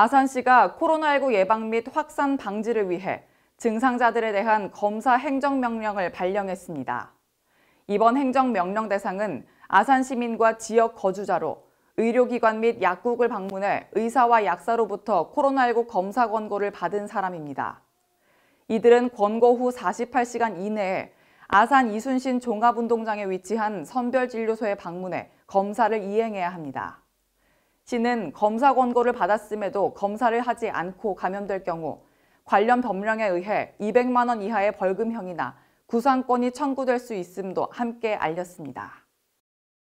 아산시가 코로나19 예방 및 확산 방지를 위해 증상자들에 대한 검사 행정명령을 발령했습니다. 이번 행정명령 대상은 아산 시민과 지역 거주자로 의료기관 및 약국을 방문해 의사와 약사로부터 코로나19 검사 권고를 받은 사람입니다. 이들은 권고 후 48시간 이내에 아산 이순신 종합운동장에 위치한 선별진료소에 방문해 검사를 이행해야 합니다. 씨는 검사 권고를 받았음에도 검사를 하지 않고 감염될 경우 관련 법령에 의해 200만 원 이하의 벌금형이나 구상권이 청구될 수 있음도 함께 알렸습니다.